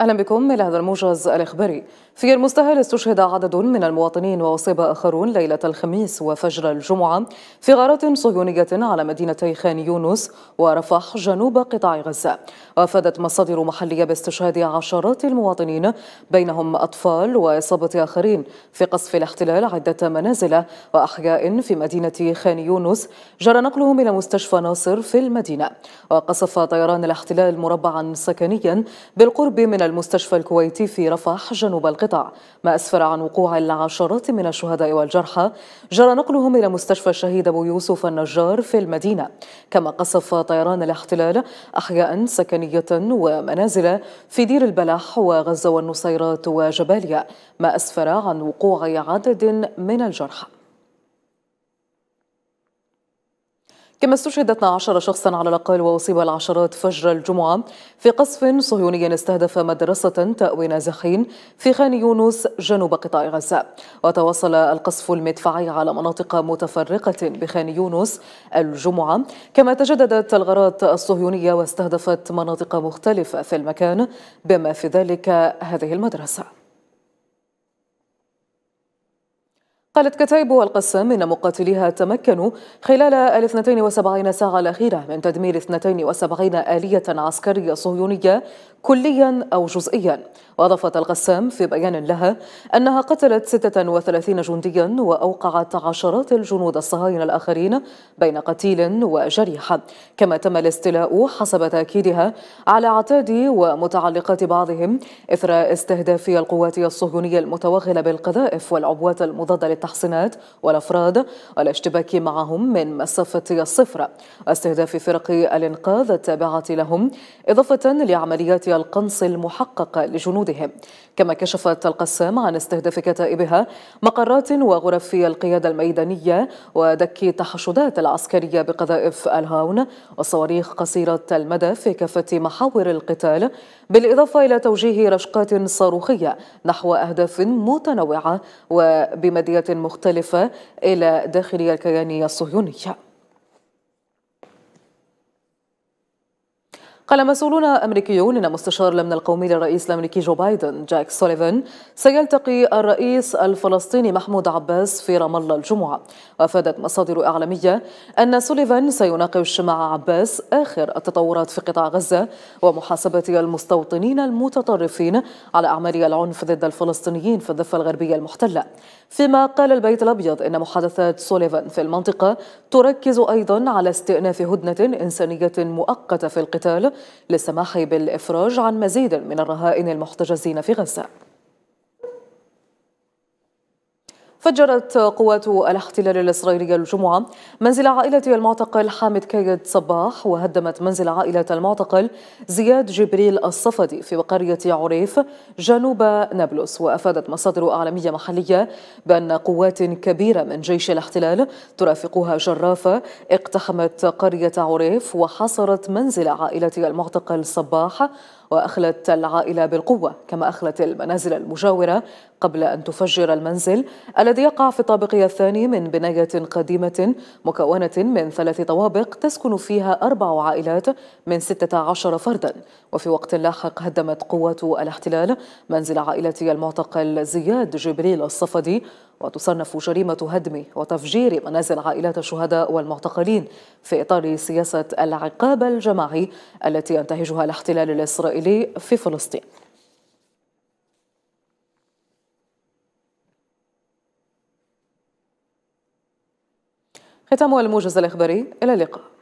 أهلا بكم إلى هذا الموجز الإخباري في المستهل استشهد عدد من المواطنين وأصيب آخرون ليلة الخميس وفجر الجمعة في غارات صهيونية على مدينتي خان يونس ورفح جنوب قطاع غزة وأفادت مصادر محلية باستشهاد عشرات المواطنين بينهم أطفال وإصابة آخرين في قصف الاحتلال عدة منازل وأحياء في مدينة خان يونس جرى نقلهم إلى مستشفى ناصر في المدينة وقصف طيران الاحتلال مربعا سكنيا بالقرب من إلى المستشفى الكويتي في رفح جنوب القطاع ما أسفر عن وقوع العشرات من الشهداء والجرحى جرى نقلهم إلى مستشفى الشهيد أبو يوسف النجار في المدينة كما قصف طيران الاحتلال أحياء سكنية ومنازل في دير البلح وغزة والنصيرات وجباليا ما أسفر عن وقوع عدد من الجرحى كما استشهد 12 شخصا على الأقل وأصيب العشرات فجر الجمعة في قصف صهيوني استهدف مدرسة تأوي نازحين في خان يونس جنوب قطاع غزة وتواصل القصف المدفعي على مناطق متفرقة بخان يونس الجمعة كما تجددت الغارات الصهيونية واستهدفت مناطق مختلفة في المكان بما في ذلك هذه المدرسة قالت كتايب والقسام إن مقاتليها تمكنوا خلال ال 72 ساعة الأخيرة من تدمير 72 آلية عسكرية صهيونية كليا أو جزئيا وأضافت القسام في بيان لها أنها قتلت 36 جنديا وأوقعت عشرات الجنود الصهاينة الآخرين بين قتيل وجريح كما تم الاستيلاء حسب تأكيدها على عتاد ومتعلقات بعضهم إثر استهداف القوات الصهيونية المتوغلة بالقذائف والعبوات المضادة للتحرك التحصينات والأفراد والاشتباك معهم من مسافة الصفر واستهداف فرق الإنقاذ التابعة لهم إضافة لعمليات القنص المحققة لجنودهم كما كشفت القسام عن استهداف كتائبها مقرات وغرف القيادة الميدانية ودك تحشدات العسكرية بقذائف الهاون والصواريخ قصيرة المدى في كافة محاور القتال بالإضافة إلى توجيه رشقات صاروخية نحو أهداف متنوعة وبمدية مختلفة إلى داخل الكيان الصهيوني قال مسؤولون أمريكيون أن مستشار الأمن القومي للرئيس الأمريكي جو بايدن جاك سوليفان سيلتقي الرئيس الفلسطيني محمود عباس في رام الله الجمعة وأفادت مصادر إعلامية أن سوليفان سيناقش مع عباس آخر التطورات في قطاع غزة ومحاسبة المستوطنين المتطرفين على أعمال العنف ضد الفلسطينيين في الضفة الغربية المحتلة فيما قال البيت الأبيض إن محادثات سوليفان في المنطقة تركز أيضا على استئناف هدنة إنسانية مؤقتة في القتال للسماح بالإفراج عن مزيد من الرهائن المحتجزين في غزة فجرت قوات الاحتلال الإسرائيلي الجمعة منزل عائلة المعتقل حامد كايد صباح وهدمت منزل عائلة المعتقل زياد جبريل الصفدي في قرية عريف جنوب نابلس وأفادت مصادر أعلامية محلية بأن قوات كبيرة من جيش الاحتلال ترافقها جرافة اقتحمت قرية عريف وحصرت منزل عائلة المعتقل صباح وأخلت العائلة بالقوة كما أخلت المنازل المجاورة قبل أن تفجر المنزل الذي يقع في الطابق الثاني من بناية قديمة مكونة من ثلاث طوابق تسكن فيها أربع عائلات من 16 فردا وفي وقت لاحق هدمت قوات الاحتلال منزل عائلة المعتقل زياد جبريل الصفدي وتصنف جريمة هدم وتفجير منازل عائلات الشهداء والمعتقلين في إطار سياسة العقاب الجماعي التي ينتهجها الاحتلال الإسرائيلي في فلسطين ختام الموجز الإخباري إلى اللقاء